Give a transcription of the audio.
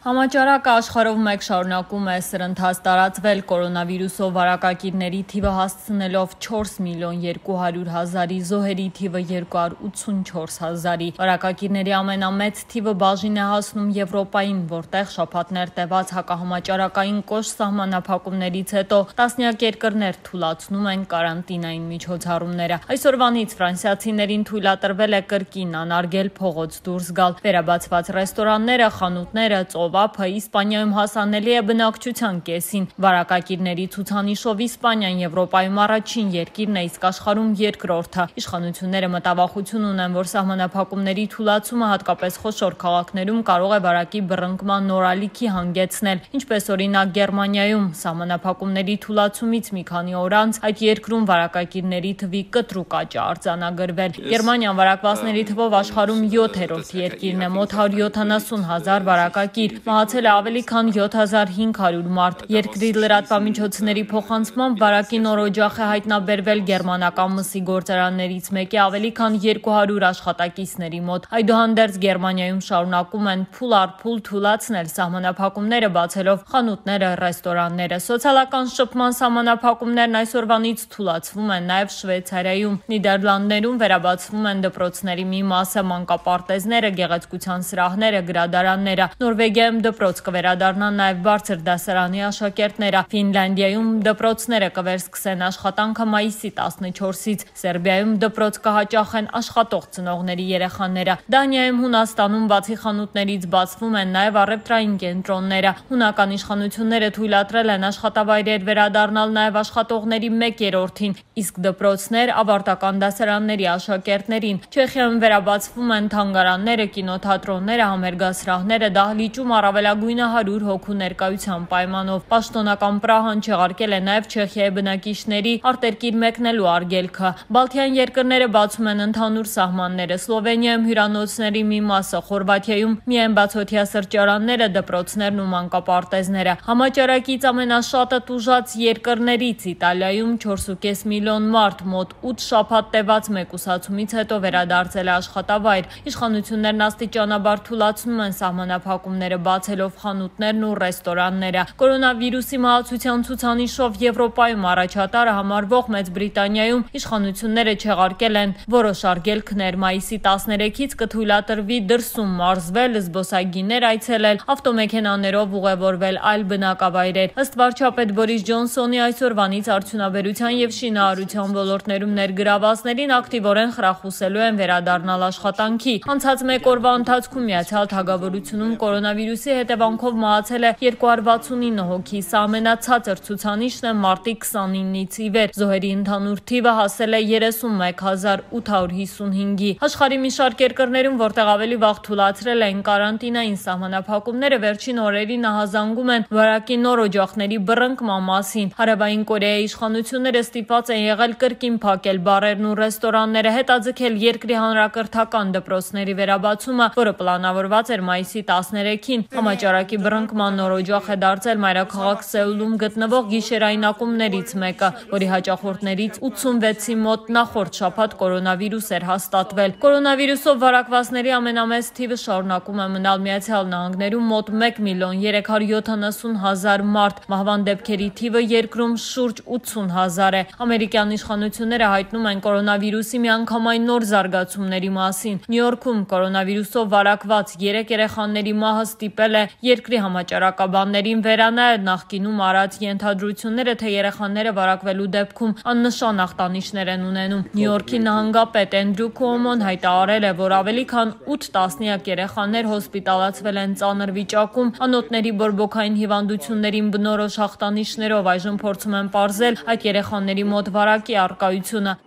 Համաճարակը աշխարհով մեկ շարունակում է սրընթաց տարածվել կորոնավիրուսով վարակակիրների թիվը հասցնելով 4 միլիոն 200 հազարի, զոհերի թիվը 284 հազարի։ Վարակակիրների ամենամեծ թիվը բաժին է հասնում Եվրոպային, որտեղ շփատներ տևած հակահամաճարակային կոշ սահմանափակումներից հետո տասնյակ երկրներ թույլատնում են կարանտինային միջոցառումները։ Այսօրվանից ֆրանսիացիներին թույլատրվել է կրկին անարգել փողոց դուրս գալ։ Վերաբացված ռեստորանները, խանութները, ծով սլովափը Իսպանիայում հասանելի է բնակչության կեսին։ Վարակակիրների ցուցանիշով Իսպանիան Եվրոպայում առաջին երկիրն է, իսկ աշխարհում երկրորդը։ Իշխանությունները մտավախություն ունեն, որ սահմանափակումների թուլացումը հատկապես խոշոր քաղաքներում կարող է վարակի բռնկման նոր ալիքի հանգեցնել, ինչպես օրինակ Գերմանիայում սահմանափակումների թուլացումից մի քանի օր անց այդ երկրում վարակակիրների թվի կտրուկ աճը արձանագրվել։ Գերմանիան վարակվածների թվով աշխարհում 7-րդ երկիրն է, մոտ 170 հազար վարակակիր մահացել է ավելի քան 7500 մարդ։ Երկրի լրատվամիջոցների փոխանցմամբ վարակի նոր օջախ է հայտնաբերվել գերմանական մսի գործարաններից մեկի ավելի քան 200 աշխատակիցների մոտ։ Այդուհանդերձ Գերմանիայում շարունակում են փուլ առ փուլ թույլացնել սահմանափակումները բացելով խանութները, ռեստորանները։ Սոցիալական շփման սահմանափակումներն այսօրվանից թույլացվում են նաև Շվեյցարիայում, Նիդերլանդներում վերաբացվում են դպրոցների մի մասը, մանկապարտեզները, գեղեցկության սրահները, գրադարանները։ Նորվեգիայում դեմ դպրոց կվերադառնան նաև բարձր դասարանի աշակերտները։ Ֆինլանդիայում դպրոցները կվերսկսեն աշխատանքը մայիսի 14-ից։ Սերբիայում դպրոց կհաճախեն աշխատող ծնողների երեխաները։ Դանիայում Հունաստանում բացի խանութներից բացվում են նաև առևտրային կենտրոնները։ Հունական իշխանությունները թույլատրել են աշխատավայրեր վերադառնալ նաև աշխատողների 1/3-ին, իսկ դպրոցներ ավարտական դասարանների աշակերտներին։ Չեխիայում վերաբացվում են թանգարանները, կինոթատրոնները, համերգասրահները, դահլիճում առավելագույնը 100 հոգու ներկայության պայմանով։ Պաշտոնական Պրահան չեղարկել է նաև Չեխիայի բնակիչների արտերկիր մեկնելու արգելքը։ Բալթյան երկրները բացում են ընդհանուր սահմանները։ Սլովենիայում հյուրանոցների մի մասը, Խորվաթիայում միայն բացօթյա սրճարանները, դպրոցներն ու մանկապարտեզները։ Համաճարակից ամենաշատը տուժած երկրներից Իտալիայում 4.5 միլիոն մարդ մոտ 8 շաբաթ տևած մեկուսացումից հետո վերադարձել է աշխատավայր։ Իշխանություններն աստիճանաբար թուլացնում են սահմանափակումները բացելով խանութներն ու ռեստորանները։ Կորոնավիրուսի մահացության ցուցանիշով Եվրոպայում առաջատարը համարվող Մեծ Բրիտանիայում իշխանությունները չեղարկել են որոշ արգելքներ։ Մայիսի 13-ից կթույլատրվի դրսում մարզվել, զբոսայգիներ այցելել, ավտոմեքենաներով ուղևորվել այլ բնակավայրեր։ Ըստ վարչապետ Բորիս Ջոնսոնի այսօրվանից արդյունաբերության եւ շինարարության ոլորտներում ներգրավվածներին ակտիվորեն խրախուսելու են վերադառնալ աշխատանքի։ Անցած մեկ օրվա ընթացքում Միացյալ Թագավորությունում կորոնավիրուսի վիրուսի հետևանքով մահացել է 269 հոգի։ Սա ամենացածր ցուցանիշն է մարտի 29-ից ի վեր։ Զոհերի ընդհանուր թիվը հասել է 31855-ի։ Աշխարհի մի շարք երկրներում, որտեղ ավելի վաղ թույլատրել են կարանտինային սահմանափակումները, վերջին օրերին ահազանգում են վարակի նոր օջախների բռնկման մասին։ Հարավային Կորեայի իշխանությունները ստիպված են եղել կրկին փակել բարերն ու ռեստորանները, հետաձգել երկրի հանրակրթական դպրոցների վերաբացումը, որը պլանավորված էր մայիսի 13-ին, տարին։ Համաճարակի բռնկման նոր օջախ է դարձել մայրաքաղաք Սեուլում գտնվող գիշերային ակումբներից մեկը, որի հաճախորդներից 86-ի մոտ նախորդ շաբաթ կորոնավիրուս էր հաստատվել։ Կորոնավիրուսով վարակվածների ամենամեծ թիվը շարունակում է մնալ Միացյալ Նահանգներում մոտ 1 միլիոն 370 հազար մարդ, մահվան դեպքերի թիվը երկրում շուրջ 80 հազար է։ Ամերիկյան իշխանությունները հայտնում են կորոնավիրուսի միանգամայն նոր զարգացումների մասին։ Նյու Յորքում կորոնավիրուսով վարակված 3 երեխաների մահը ստիպ ստիպել է երկրի համաճարակաբաններին վերանայել նախկինում արած ենթադրությունները, թե երեխաները վարակվելու դեպքում աննշան ախտանիշներ են ունենում։ Նյու Յորքի նահանգապետ Էնդրյու Քուոմոն հայտարարել է, որ ավելի քան 8 տասնյակ երեխաներ հոսպիտալացվել են ծանր վիճակում անոթների բորբոքային հիվանդություններին բնորոշ ախտանիշներով այժմ փորձում են ողջունել այդ երեխաների մոտ վարակի արկայությունը։